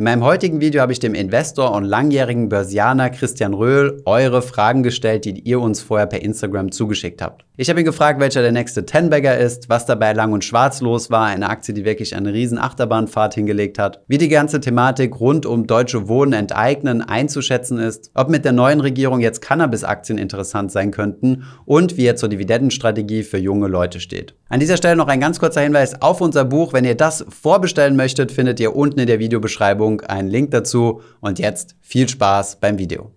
In meinem heutigen Video habe ich dem Investor und langjährigen Börsianer Christian Röhl eure Fragen gestellt, die ihr uns vorher per Instagram zugeschickt habt. Ich habe ihn gefragt, welcher der nächste Tenbagger ist, was dabei lang und schwarz los war, eine Aktie, die wirklich eine riesen Achterbahnfahrt hingelegt hat, wie die ganze Thematik rund um deutsche Wohnen enteignen einzuschätzen ist, ob mit der neuen Regierung jetzt Cannabis-Aktien interessant sein könnten und wie er zur Dividendenstrategie für junge Leute steht. An dieser Stelle noch ein ganz kurzer Hinweis auf unser Buch. Wenn ihr das vorbestellen möchtet, findet ihr unten in der Videobeschreibung Beschreibung einen Link dazu und jetzt viel Spaß beim Video.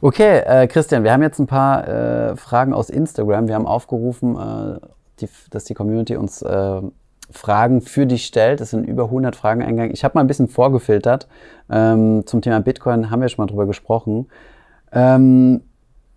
Okay, äh, Christian, wir haben jetzt ein paar äh, Fragen aus Instagram. Wir haben aufgerufen, äh, die, dass die Community uns äh, Fragen für dich stellt. Es sind über 100 Fragen eingegangen. Ich habe mal ein bisschen vorgefiltert. Ähm, zum Thema Bitcoin haben wir schon mal drüber gesprochen. Ähm,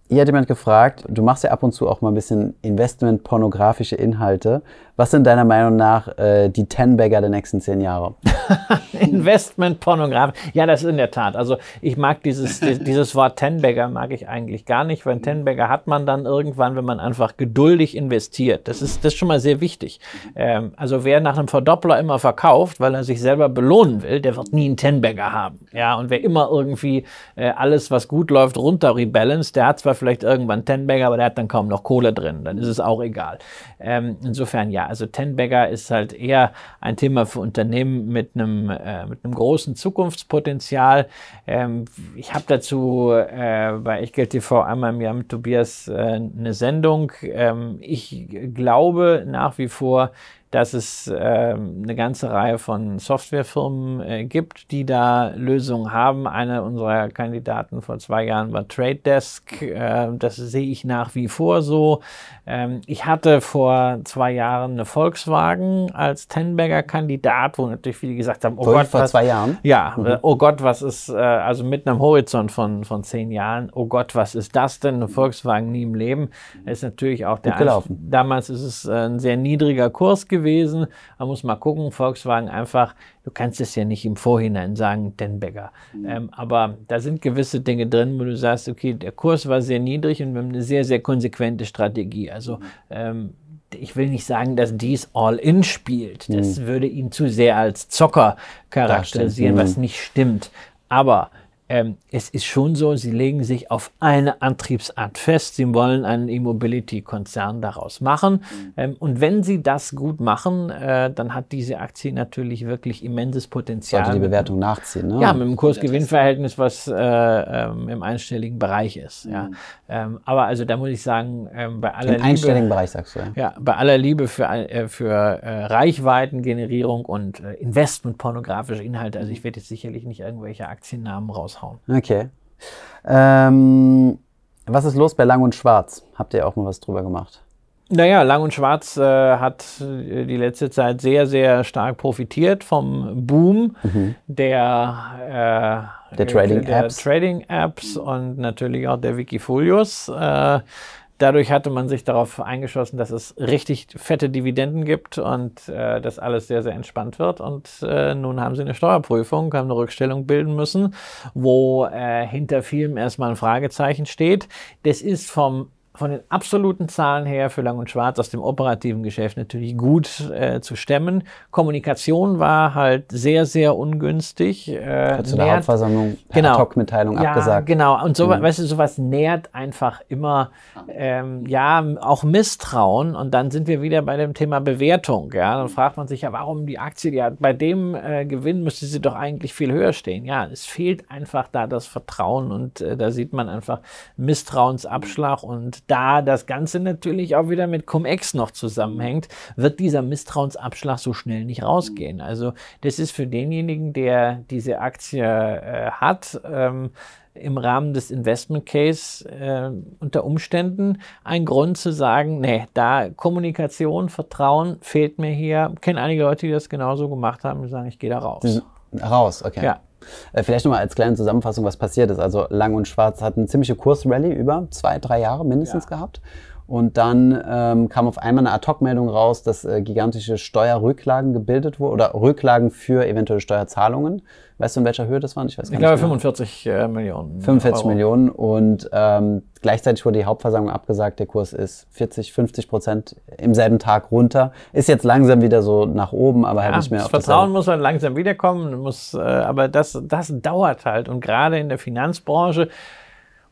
hier hat jemand gefragt, du machst ja ab und zu auch mal ein bisschen Investment-pornografische Inhalte. Was sind deiner Meinung nach äh, die Ten-Bagger der nächsten zehn Jahre? Investment-pornografisch. Ja, das ist in der Tat. Also ich mag dieses, dieses Wort Ten-Bagger mag ich eigentlich gar nicht, weil Ten-Bagger hat man dann irgendwann, wenn man einfach geduldig investiert. Das ist, das ist schon mal sehr wichtig. Ähm, also wer nach einem Verdoppler immer verkauft, weil er sich selber belohnen will, der wird nie einen Ten-Bagger haben. Ja, und wer immer irgendwie äh, alles, was gut läuft, runter rebalanced, der hat zwar oder vielleicht irgendwann Tenbagger, aber der hat dann kaum noch Kohle drin. Dann ist es auch egal. Ähm, insofern ja, also Tenbagger ist halt eher ein Thema für Unternehmen mit einem, äh, mit einem großen Zukunftspotenzial. Ähm, ich habe dazu äh, bei Echtgeld TV einmal im Jahr mit Tobias äh, eine Sendung. Ähm, ich glaube nach wie vor, dass es ähm, eine ganze Reihe von Softwarefirmen äh, gibt, die da Lösungen haben. Einer unserer Kandidaten vor zwei Jahren war Trade Desk. Ähm, das sehe ich nach wie vor so. Ähm, ich hatte vor zwei Jahren eine Volkswagen als Tenberger Kandidat, wo natürlich viele gesagt haben, oh Gott, vor was, zwei Jahren? Ja, mhm. Äh, oh Gott, was ist, äh, also mit einem Horizont von, von zehn Jahren, oh Gott, was ist das denn? Eine Volkswagen nie im Leben. Ist natürlich auch der, Damals ist es ein sehr niedriger Kurs gewesen gewesen. Man muss mal gucken, Volkswagen einfach, du kannst es ja nicht im Vorhinein sagen, Denbegger. Mhm. Ähm, aber da sind gewisse Dinge drin, wo du sagst, okay, der Kurs war sehr niedrig und wir haben eine sehr, sehr konsequente Strategie. Also mhm. ähm, ich will nicht sagen, dass dies All-In spielt. Das mhm. würde ihn zu sehr als Zocker charakterisieren, was mhm. nicht stimmt. Aber ähm, es ist schon so, sie legen sich auf eine Antriebsart fest. Sie wollen einen E-Mobility-Konzern daraus machen. Mhm. Ähm, und wenn sie das gut machen, äh, dann hat diese Aktie natürlich wirklich immenses Potenzial. Sollte die Bewertung nachziehen, ne? Ja, mit einem Kurs-Gewinn-Verhältnis, was äh, ähm, im einstelligen Bereich ist. Ja. Mhm. Ähm, aber also da muss ich sagen, ähm, bei aller Im Liebe. einstelligen Bereich sagst du, ja. ja bei aller Liebe für, äh, für äh, Reichweitengenerierung und äh, Investment pornografische Inhalte. Also ich werde jetzt sicherlich nicht irgendwelche Aktiennamen raus raushauen. Okay. Ähm, was ist los bei Lang und Schwarz? Habt ihr auch mal was drüber gemacht? Naja, Lang und Schwarz äh, hat äh, die letzte Zeit sehr, sehr stark profitiert vom Boom mhm. der, äh, der Trading-Apps Trading und natürlich auch der Wikifolios. Äh, Dadurch hatte man sich darauf eingeschossen, dass es richtig fette Dividenden gibt und äh, dass alles sehr, sehr entspannt wird. Und äh, nun haben sie eine Steuerprüfung, haben eine Rückstellung bilden müssen, wo äh, hinter vielem erstmal ein Fragezeichen steht. Das ist vom von den absoluten Zahlen her für Lang und Schwarz aus dem operativen Geschäft natürlich gut äh, zu stemmen. Kommunikation war halt sehr, sehr ungünstig. Äh, zu der Hauptversammlung genau. hoc mitteilung ja, abgesagt. Genau, und so, mhm. weißt du, sowas nährt einfach immer ähm, ja auch Misstrauen und dann sind wir wieder bei dem Thema Bewertung. Ja? Dann fragt man sich ja, warum die Aktie, ja, bei dem äh, Gewinn müsste sie doch eigentlich viel höher stehen. Ja, es fehlt einfach da das Vertrauen und äh, da sieht man einfach Misstrauensabschlag und da das Ganze natürlich auch wieder mit Cum-Ex noch zusammenhängt, wird dieser Misstrauensabschlag so schnell nicht rausgehen. Mhm. Also das ist für denjenigen, der diese Aktie äh, hat, ähm, im Rahmen des Investment Case äh, unter Umständen ein Grund zu sagen, nee, da Kommunikation, Vertrauen fehlt mir hier. Ich kenne einige Leute, die das genauso gemacht haben und sagen, ich gehe da raus. Raus, okay. Ja. Äh, vielleicht nochmal als kleine Zusammenfassung, was passiert ist. Also Lang und Schwarz hat eine ziemliche Kursrallye über zwei, drei Jahre mindestens ja. gehabt. Und dann ähm, kam auf einmal eine Ad-Hoc-Meldung raus, dass äh, gigantische Steuerrücklagen gebildet wurden oder Rücklagen für eventuelle Steuerzahlungen. Weißt du, in welcher Höhe das waren? Ich weiß gar ich nicht. Ich glaube, 45 äh, Millionen. 45 Euro. Millionen. Und ähm, gleichzeitig wurde die Hauptversammlung abgesagt. Der Kurs ist 40, 50 Prozent im selben Tag runter. Ist jetzt langsam wieder so nach oben, aber halt ja, halt nicht mehr das Vertrauen das muss dann halt langsam wiederkommen. Muss, äh, aber das, das dauert halt. Und gerade in der Finanzbranche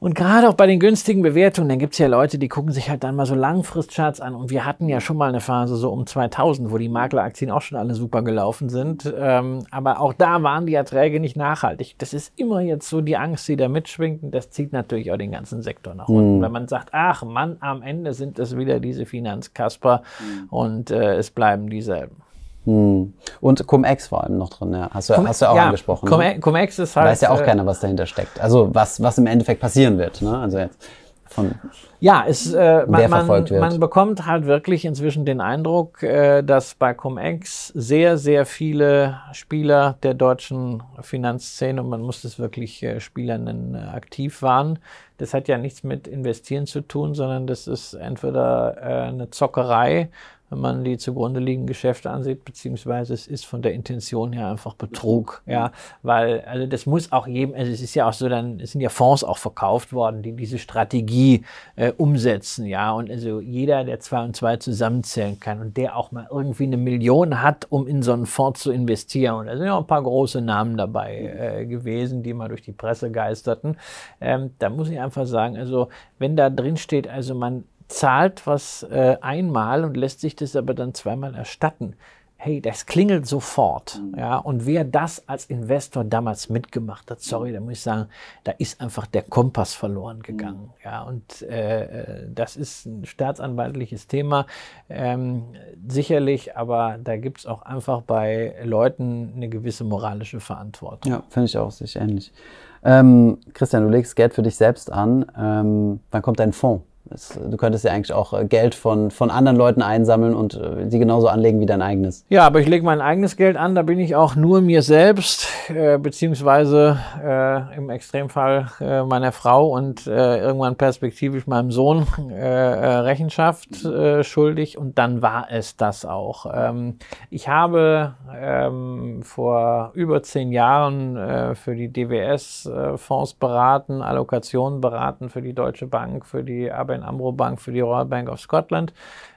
und gerade auch bei den günstigen Bewertungen, dann gibt es ja Leute, die gucken sich halt dann mal so Langfristcharts an. Und wir hatten ja schon mal eine Phase so um 2000, wo die Makleraktien auch schon alle super gelaufen sind. Ähm, aber auch da waren die Erträge nicht nachhaltig. Das ist immer jetzt so die Angst, die da mitschwingt. Und das zieht natürlich auch den ganzen Sektor nach unten. Mhm. Wenn man sagt, ach Mann, am Ende sind es wieder diese Finanzkasper mhm. und äh, es bleiben dieselben. Hm. Und Cum-Ex vor allem noch drin, ja. Hast du, Cum hast du auch ja. angesprochen. Ne? Cum-Ex ist halt. Weiß ja auch äh, keiner, was dahinter steckt. Also was, was im Endeffekt passieren wird. Ne? Also jetzt von ja, es, äh, man, man, man, bekommt halt wirklich inzwischen den Eindruck, äh, dass bei Cum-Ex sehr, sehr viele Spieler der deutschen Finanzszene, und man muss das wirklich äh, Spieler nennen, äh, aktiv waren. Das hat ja nichts mit Investieren zu tun, sondern das ist entweder äh, eine Zockerei wenn man die zugrunde liegenden Geschäfte ansieht, beziehungsweise es ist von der Intention her einfach Betrug, ja, weil, also das muss auch jedem, also es ist ja auch so, dann es sind ja Fonds auch verkauft worden, die diese Strategie äh, umsetzen, ja, und also jeder, der zwei und zwei zusammenzählen kann und der auch mal irgendwie eine Million hat, um in so einen Fonds zu investieren, und da sind ja auch ein paar große Namen dabei äh, gewesen, die mal durch die Presse geisterten, ähm, da muss ich einfach sagen, also wenn da drin steht, also man zahlt was äh, einmal und lässt sich das aber dann zweimal erstatten. Hey, das klingelt sofort. Mhm. Ja, und wer das als Investor damals mitgemacht hat, sorry, da muss ich sagen, da ist einfach der Kompass verloren mhm. gegangen. Ja, und äh, äh, das ist ein staatsanwaltliches Thema, ähm, sicherlich, aber da gibt es auch einfach bei Leuten eine gewisse moralische Verantwortung. Ja, finde ich auch sich ähnlich. Ähm, Christian, du legst Geld für dich selbst an. Ähm, wann kommt dein Fonds? Es, du könntest ja eigentlich auch äh, Geld von, von anderen Leuten einsammeln und äh, sie genauso anlegen wie dein eigenes. Ja, aber ich lege mein eigenes Geld an, da bin ich auch nur mir selbst, äh, beziehungsweise äh, im Extremfall äh, meiner Frau und äh, irgendwann perspektivisch meinem Sohn Rechenschaft schuldig und dann war es das auch. Ähm, ich habe ähm, vor über zehn Jahren für die DWS-Fonds beraten, Allokationen beraten für die Deutsche Bank, für die AB den Amro Bank für die Royal Bank of Scotland.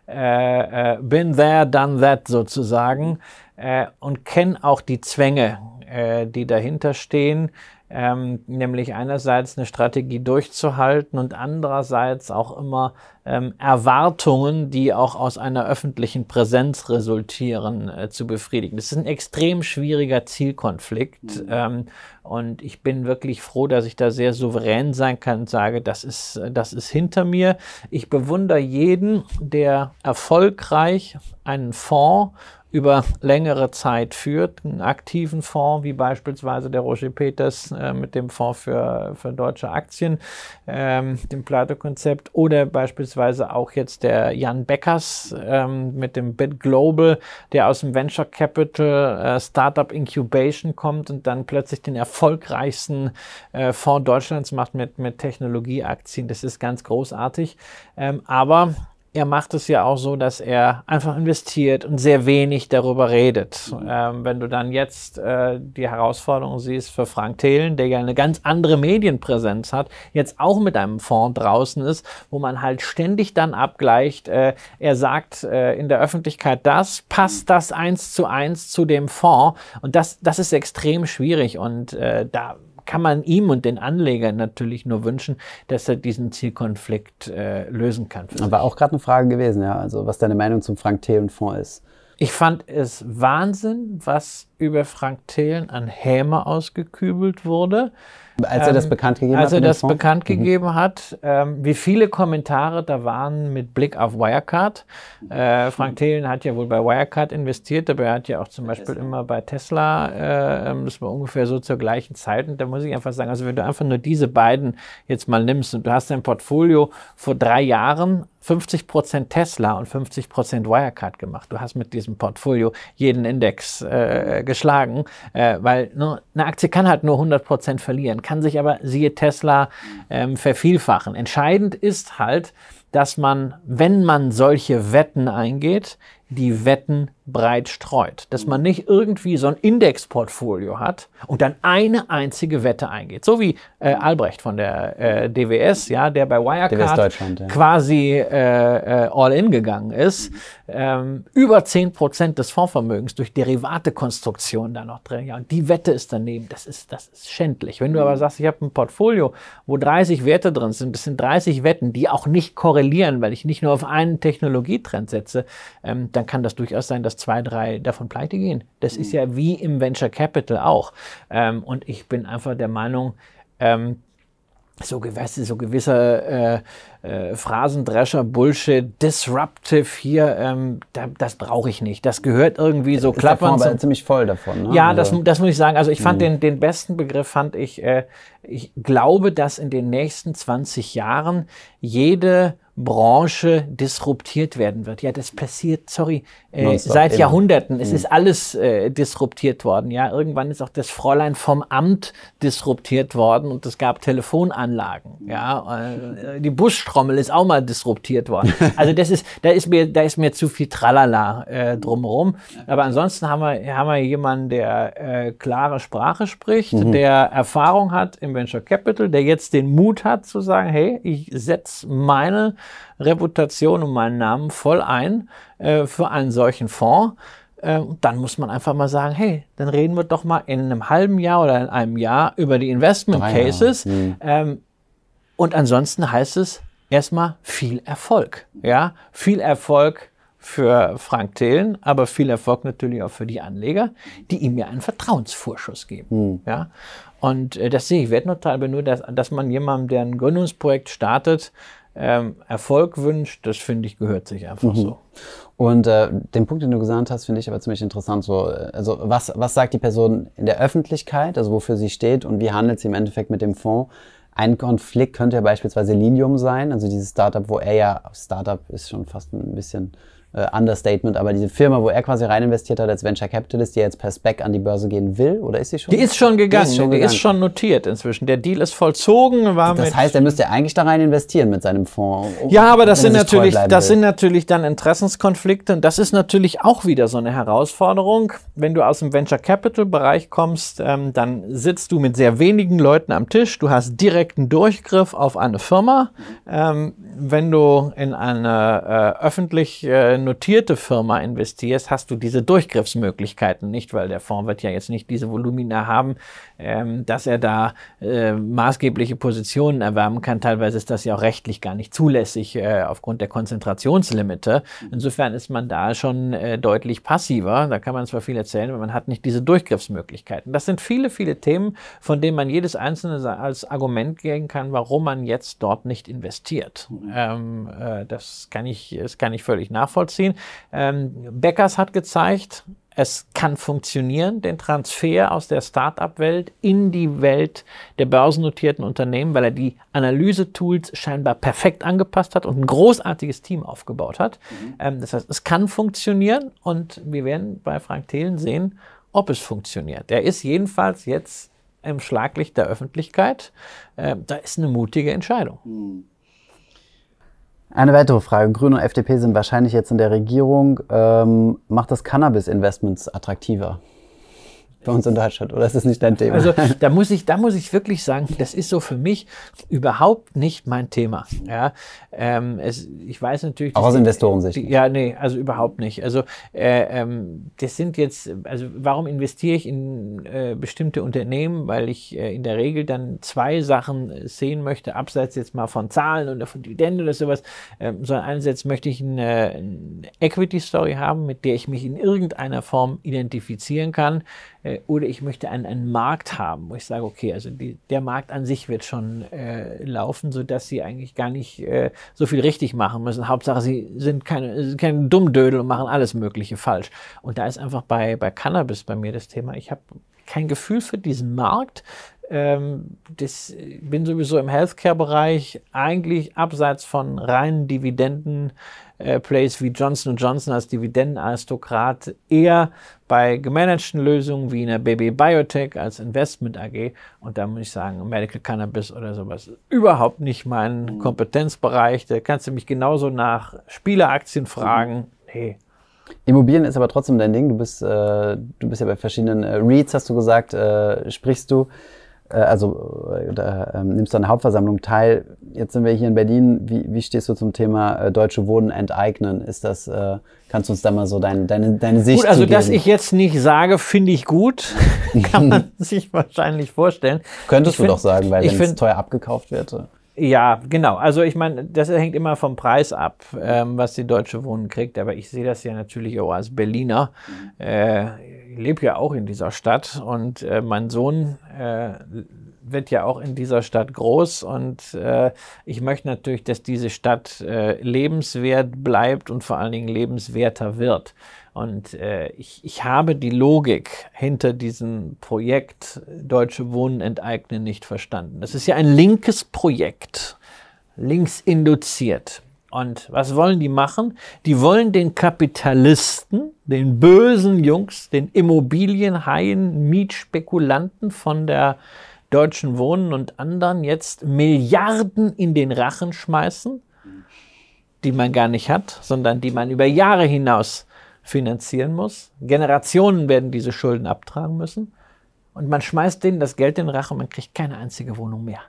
Äh, äh, been there, done that sozusagen äh, und kenne auch die Zwänge, äh, die dahinter stehen. Ähm, nämlich einerseits eine Strategie durchzuhalten und andererseits auch immer ähm, Erwartungen, die auch aus einer öffentlichen Präsenz resultieren, äh, zu befriedigen. Das ist ein extrem schwieriger Zielkonflikt. Mhm. Ähm, und ich bin wirklich froh, dass ich da sehr souverän sein kann und sage, das ist, das ist hinter mir. Ich bewundere jeden, der erfolgreich einen Fonds über längere Zeit führt, einen aktiven Fonds, wie beispielsweise der Roger Peters äh, mit dem Fonds für, für deutsche Aktien, ähm, dem Plato-Konzept oder beispielsweise beispielsweise auch jetzt der Jan Beckers ähm, mit dem Bit Global, der aus dem Venture Capital äh, Startup Incubation kommt und dann plötzlich den erfolgreichsten äh, Fonds Deutschlands macht mit, mit Technologieaktien. Das ist ganz großartig. Ähm, aber er macht es ja auch so, dass er einfach investiert und sehr wenig darüber redet. Ähm, wenn du dann jetzt äh, die Herausforderung siehst für Frank Thelen, der ja eine ganz andere Medienpräsenz hat, jetzt auch mit einem Fonds draußen ist, wo man halt ständig dann abgleicht, äh, er sagt äh, in der Öffentlichkeit das, passt das eins zu eins zu dem Fonds und das, das ist extrem schwierig und äh, da kann man ihm und den Anlegern natürlich nur wünschen, dass er diesen Zielkonflikt äh, lösen kann. Aber auch gerade eine Frage gewesen, ja, also was deine Meinung zum Frank Thelen Fonds ist. Ich fand es Wahnsinn, was über Frank Thelen an Häme ausgekübelt wurde. Als er das ähm, bekannt gegeben als hat? Als er das Fonds? bekannt mhm. gegeben hat, ähm, wie viele Kommentare da waren mit Blick auf Wirecard. Äh, Frank mhm. Thelen hat ja wohl bei Wirecard investiert, aber er hat ja auch zum Beispiel Tesla. immer bei Tesla, äh, ähm, das war ungefähr so zur gleichen Zeit. Und da muss ich einfach sagen, also wenn du einfach nur diese beiden jetzt mal nimmst und du hast dein Portfolio vor drei Jahren 50% Tesla und 50% Wirecard gemacht. Du hast mit diesem Portfolio jeden Index äh, geschlagen, äh, weil ne, eine Aktie kann halt nur 100% verlieren, kann sich aber, siehe Tesla, ähm, vervielfachen. Entscheidend ist halt, dass man, wenn man solche Wetten eingeht, die Wetten breit streut. Dass man nicht irgendwie so ein Indexportfolio hat und dann eine einzige Wette eingeht. So wie äh, Albrecht von der äh, DWS, ja, der bei Wirecard ja. quasi äh, äh, all in gegangen ist. Ähm, über 10% des Fondsvermögens durch Derivatekonstruktion da noch drin. Ja, und die Wette ist daneben. Das ist, das ist schändlich. Wenn du aber sagst, ich habe ein Portfolio, wo 30 Werte drin sind, das sind 30 Wetten, die auch nicht korrelieren, weil ich nicht nur auf einen Technologietrend setze, ähm, dann kann das durchaus sein, dass zwei, drei davon pleite gehen. Das mhm. ist ja wie im Venture Capital auch. Ähm, und ich bin einfach der Meinung, ähm, so gewisse, so gewisse äh, äh, Phrasendrescher, Bullshit, disruptive hier, ähm, da, das brauche ich nicht. Das gehört irgendwie so klappern. Da ziemlich voll davon. Ne? Ja, also. das, das muss ich sagen. Also ich fand mhm. den, den besten Begriff fand ich, äh, ich glaube, dass in den nächsten 20 Jahren jede Branche disruptiert werden wird. Ja, das passiert, sorry, äh, seit immer. Jahrhunderten. Es mhm. ist alles äh, disruptiert worden. Ja, irgendwann ist auch das Fräulein vom Amt disruptiert worden und es gab Telefonanlagen. Ja, äh, die Bustrommel ist auch mal disruptiert worden. Also das ist, da ist mir, da ist mir zu viel Tralala äh, drumherum. Aber ansonsten haben wir, haben wir jemanden, der äh, klare Sprache spricht, mhm. der Erfahrung hat im Venture Capital, der jetzt den Mut hat zu sagen, hey, ich setze meine Reputation und meinen Namen voll ein äh, für einen solchen Fonds. Ähm, dann muss man einfach mal sagen, hey, dann reden wir doch mal in einem halben Jahr oder in einem Jahr über die Investment Cases. Mhm. und ansonsten heißt es erstmal viel Erfolg. Ja, viel Erfolg für Frank Thelen, aber viel Erfolg natürlich auch für die Anleger, die ihm ja einen Vertrauensvorschuss geben. Mhm. Ja? Und äh, das sehe ich wertnotal, nur, dass, dass man jemandem, der ein Gründungsprojekt startet, ähm, Erfolg wünscht, das finde ich, gehört sich einfach mhm. so. Und äh, den Punkt, den du gesagt hast, finde ich aber ziemlich interessant. So, äh, also was, was sagt die Person in der Öffentlichkeit, also wofür sie steht und wie handelt sie im Endeffekt mit dem Fonds? Ein Konflikt könnte ja beispielsweise Lilium sein, also dieses Startup, wo er ja, Startup ist schon fast ein bisschen äh, Understatement, aber diese Firma, wo er quasi rein investiert hat als Venture Capitalist, die jetzt per Spec an die Börse gehen will, oder ist sie schon? Die ist schon gegangen, die ist schon, die Ist schon notiert inzwischen. Der Deal ist vollzogen. War das heißt, er müsste eigentlich da rein investieren mit seinem Fonds. Um, ja, aber das sind natürlich, das sind natürlich dann Interessenskonflikte und das ist natürlich auch wieder so eine Herausforderung. Wenn du aus dem Venture Capital Bereich kommst, ähm, dann sitzt du mit sehr wenigen Leuten am Tisch. Du hast direkten Durchgriff auf eine Firma. Mhm. Ähm, wenn du in eine äh, öffentlich äh, notierte Firma investierst, hast du diese Durchgriffsmöglichkeiten nicht, weil der Fonds wird ja jetzt nicht diese Volumina haben, ähm, dass er da äh, maßgebliche Positionen erwerben kann. Teilweise ist das ja auch rechtlich gar nicht zulässig äh, aufgrund der Konzentrationslimite. Mhm. Insofern ist man da schon äh, deutlich passiver. Da kann man zwar viel erzählen, aber man hat nicht diese Durchgriffsmöglichkeiten. Das sind viele, viele Themen, von denen man jedes einzelne als Argument geben kann, warum man jetzt dort nicht investiert. Mhm. Ähm, äh, das kann ich, das kann ich völlig nachvollziehen nachvollziehen. Ähm, Beckers hat gezeigt, es kann funktionieren, den Transfer aus der Start-up-Welt in die Welt der börsennotierten Unternehmen, weil er die Analyse-Tools scheinbar perfekt angepasst hat und ein großartiges Team aufgebaut hat. Mhm. Ähm, das heißt, es kann funktionieren und wir werden bei Frank Thelen sehen, ob es funktioniert. Er ist jedenfalls jetzt im Schlaglicht der Öffentlichkeit. Äh, da ist eine mutige Entscheidung. Mhm. Eine weitere Frage. Grüne und FDP sind wahrscheinlich jetzt in der Regierung. Ähm, macht das Cannabis-Investments attraktiver? bei uns in Deutschland oder ist das nicht dein Thema? Also da muss ich, da muss ich wirklich sagen, das ist so für mich überhaupt nicht mein Thema. Ja, ähm, es, ich weiß natürlich. Auch aus Investorensicht. Die, ja, nee, also überhaupt nicht. Also äh, ähm, das sind jetzt, also warum investiere ich in äh, bestimmte Unternehmen? Weil ich äh, in der Regel dann zwei Sachen sehen möchte, abseits jetzt mal von Zahlen oder von Dividenden oder sowas, ähm, sondern einerseits möchte ich eine, eine Equity-Story haben, mit der ich mich in irgendeiner Form identifizieren kann äh, oder ich möchte einen, einen Markt haben, wo ich sage, okay, also die, der Markt an sich wird schon äh, laufen, sodass sie eigentlich gar nicht äh, so viel richtig machen müssen. Hauptsache, sie sind keine, keine Dummdödel und machen alles Mögliche falsch. Und da ist einfach bei, bei Cannabis bei mir das Thema, ich habe kein Gefühl für diesen Markt. Ähm, das, bin sowieso im Healthcare-Bereich eigentlich abseits von reinen Dividenden äh, Plays wie Johnson Johnson als Dividendenaristokrat eher bei gemanagten Lösungen wie einer BB Biotech als Investment AG. Und da muss ich sagen, Medical Cannabis oder sowas ist überhaupt nicht mein mhm. Kompetenzbereich. Da kannst du mich genauso nach Spieleraktien fragen. Nee. Immobilien ist aber trotzdem dein Ding. Du bist, äh, du bist ja bei verschiedenen äh, REITs, hast du gesagt, äh, sprichst du äh, also äh, ähm, nimmst du an der Hauptversammlung teil. Jetzt sind wir hier in Berlin. Wie, wie stehst du zum Thema äh, deutsche Wohnen enteignen? Ist das, äh, kannst du uns da mal so dein, deine, deine Sicht Gut, also zugeben? dass ich jetzt nicht sage, finde ich gut, kann man sich wahrscheinlich vorstellen. Könntest ich du find, doch sagen, weil es teuer abgekauft wird. Äh. Ja, genau. Also ich meine, das hängt immer vom Preis ab, ähm, was die Deutsche Wohnen kriegt. Aber ich sehe das ja natürlich auch als Berliner. Mhm. Äh, ich lebe ja auch in dieser Stadt und äh, mein Sohn äh, wird ja auch in dieser Stadt groß und äh, ich möchte natürlich, dass diese Stadt äh, lebenswert bleibt und vor allen Dingen lebenswerter wird. Und äh, ich, ich habe die Logik hinter diesem Projekt Deutsche Wohnen enteignen nicht verstanden. Das ist ja ein linkes Projekt, links induziert. Und was wollen die machen? Die wollen den Kapitalisten, den bösen Jungs, den Immobilienhaien, Mietspekulanten von der Deutschen Wohnen und anderen jetzt Milliarden in den Rachen schmeißen, die man gar nicht hat, sondern die man über Jahre hinaus finanzieren muss. Generationen werden diese Schulden abtragen müssen. Und man schmeißt denen das Geld in den Rachen und man kriegt keine einzige Wohnung mehr.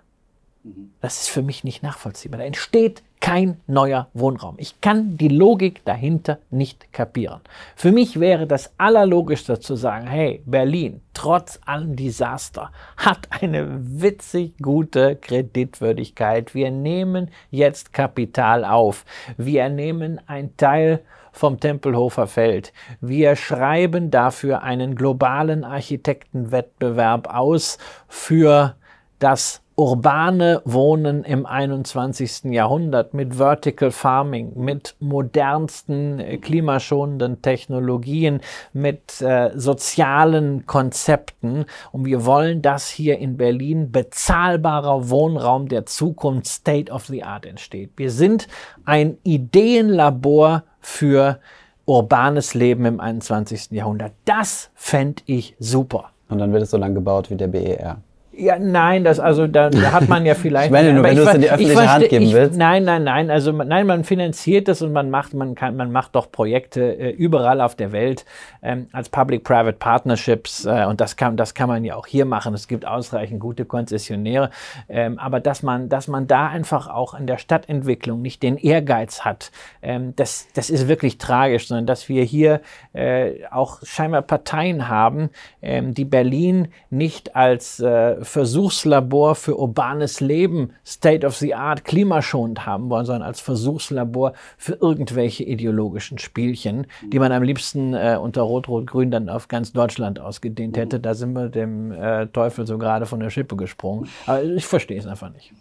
Mhm. Das ist für mich nicht nachvollziehbar. Da entsteht kein neuer Wohnraum. Ich kann die Logik dahinter nicht kapieren. Für mich wäre das Allerlogischste zu sagen, hey, Berlin, trotz allem Desaster, hat eine witzig gute Kreditwürdigkeit. Wir nehmen jetzt Kapital auf. Wir nehmen einen Teil vom Tempelhofer Feld. Wir schreiben dafür einen globalen Architektenwettbewerb aus für das urbane Wohnen im 21. Jahrhundert mit Vertical Farming, mit modernsten äh, klimaschonenden Technologien, mit äh, sozialen Konzepten. Und wir wollen, dass hier in Berlin bezahlbarer Wohnraum der Zukunft State of the Art entsteht. Wir sind ein Ideenlabor für urbanes Leben im 21. Jahrhundert. Das fände ich super. Und dann wird es so lange gebaut wie der BER. Ja, nein, das also da, da hat man ja vielleicht. ich meine, nur, wenn du es in die öffentliche verste, Hand geben willst. Nein, nein, nein. Also nein, man finanziert das und man macht, man kann, man macht doch Projekte äh, überall auf der Welt ähm, als Public-Private Partnerships äh, und das kann, das kann man ja auch hier machen. Es gibt ausreichend gute Konzessionäre, ähm, aber dass man, dass man da einfach auch in der Stadtentwicklung nicht den Ehrgeiz hat, ähm, das, das ist wirklich tragisch, sondern dass wir hier äh, auch scheinbar Parteien haben, ähm, die Berlin nicht als äh, Versuchslabor für urbanes Leben, State of the Art, klimaschonend haben wollen, sondern als Versuchslabor für irgendwelche ideologischen Spielchen, die man am liebsten äh, unter Rot-Rot-Grün dann auf ganz Deutschland ausgedehnt hätte. Da sind wir dem äh, Teufel so gerade von der Schippe gesprungen. Aber ich verstehe es einfach nicht.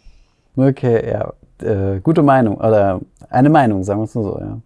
Okay, ja. Äh, gute Meinung, oder eine Meinung, sagen wir es nur so, ja.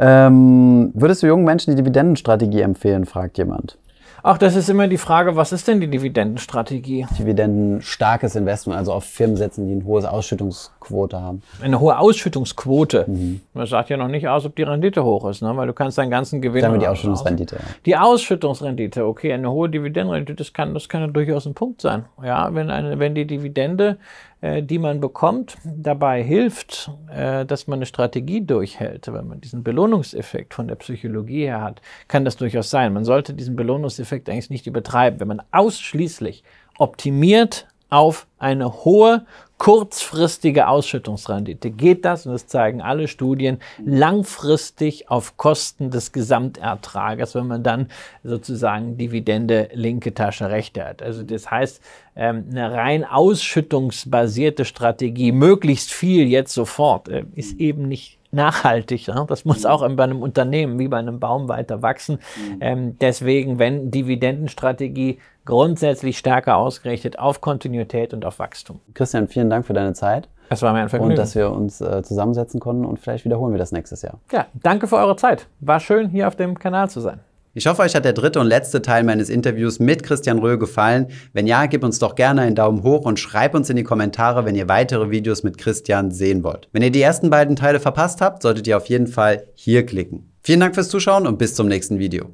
Ähm, würdest du jungen Menschen die Dividendenstrategie empfehlen, fragt jemand. Ach, das ist immer die Frage, was ist denn die Dividendenstrategie? Dividendenstarkes Investment, also auf Firmen setzen, die eine hohe Ausschüttungsquote haben. Eine hohe Ausschüttungsquote. Mhm. Das sagt ja noch nicht aus, ob die Rendite hoch ist, ne? weil du kannst deinen ganzen Gewinn. Damit die Ausschüttungsrendite. Aus Die Ausschüttungsrendite, okay, eine hohe Dividendenrendite, das kann, das kann ja durchaus ein Punkt sein. Ja, wenn, eine, wenn die Dividende äh, die man bekommt, dabei hilft, äh, dass man eine Strategie durchhält, wenn man diesen Belohnungseffekt von der Psychologie her hat, kann das durchaus sein. Man sollte diesen Belohnungseffekt eigentlich nicht übertreiben, wenn man ausschließlich optimiert auf eine hohe kurzfristige Ausschüttungsrendite. Geht das, und das zeigen alle Studien, langfristig auf Kosten des Gesamtertrages, wenn man dann sozusagen Dividende linke Tasche rechte hat. Also das heißt, ähm, eine rein ausschüttungsbasierte Strategie, möglichst viel jetzt sofort, äh, ist eben nicht nachhaltig. Ne? Das muss auch bei einem Unternehmen wie bei einem Baum weiter wachsen. Mhm. Ähm, deswegen, wenn Dividendenstrategie grundsätzlich stärker ausgerichtet auf Kontinuität und auf Wachstum. Christian, vielen Dank für deine Zeit. Das war mir ein Vergnügen. Und dass wir uns äh, zusammensetzen konnten und vielleicht wiederholen wir das nächstes Jahr. Ja, danke für eure Zeit. War schön, hier auf dem Kanal zu sein. Ich hoffe, euch hat der dritte und letzte Teil meines Interviews mit Christian Röhl gefallen. Wenn ja, gib uns doch gerne einen Daumen hoch und schreibt uns in die Kommentare, wenn ihr weitere Videos mit Christian sehen wollt. Wenn ihr die ersten beiden Teile verpasst habt, solltet ihr auf jeden Fall hier klicken. Vielen Dank fürs Zuschauen und bis zum nächsten Video.